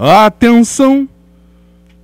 Atenção!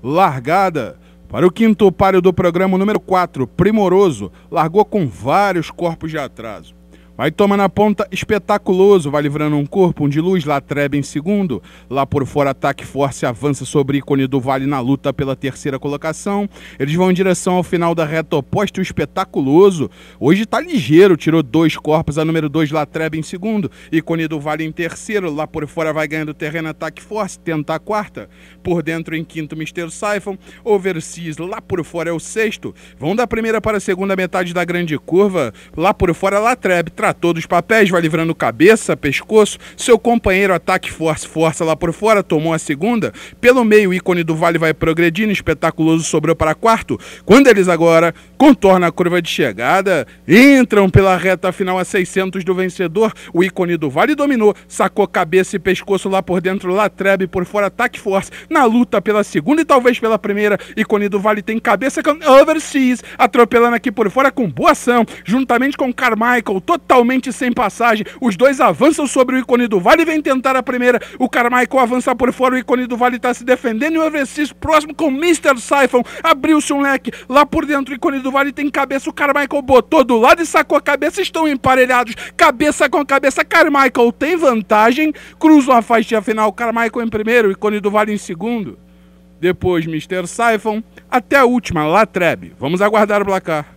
Largada para o quinto páreo do programa número 4, primoroso, largou com vários corpos de atraso. Vai toma na ponta espetaculoso, vai livrando um corpo, um de luz, lá Treba em segundo. Lá por fora, ataque force avança sobre ícone do Vale na luta pela terceira colocação. Eles vão em direção ao final da reta oposta, o espetaculoso. Hoje tá ligeiro, tirou dois corpos, a número dois lá Treba em segundo. Ícone do Vale em terceiro, lá por fora vai ganhando terreno, ataque force, tenta a quarta. Por dentro em quinto, Mr. Siphon. Overseas, lá por fora é o sexto. Vão da primeira para a segunda metade da grande curva, lá por fora, lá Treba tratou dos papéis, vai livrando cabeça, pescoço. Seu companheiro ataque força, força lá por fora, tomou a segunda. Pelo meio, o ícone do Vale vai progredindo, espetaculoso sobrou para quarto. Quando eles agora contornam a curva de chegada, entram pela reta final a 600 do vencedor. O ícone do Vale dominou, sacou cabeça e pescoço lá por dentro, lá trebe por fora, ataque força. Na luta pela segunda e talvez pela primeira, ícone do Vale tem cabeça com Overseas, atropelando aqui por fora com boa ação, juntamente com Carmichael, total totalmente sem passagem. Os dois avançam sobre o ícone do Vale e vem tentar a primeira. O Carmichael avança por fora, o ícone do Vale está se defendendo e o Eversis próximo com o Mr. Siphon. Abriu-se um leque lá por dentro, o ícone do Vale tem cabeça. O Carmichael botou do lado e sacou a cabeça. Estão emparelhados, cabeça com cabeça. Carmichael tem vantagem, cruza a faixa final. Carmichael em primeiro, o ícone do Vale em segundo. Depois, Mr. Siphon. Até a última, lá Trebe. Vamos aguardar o placar.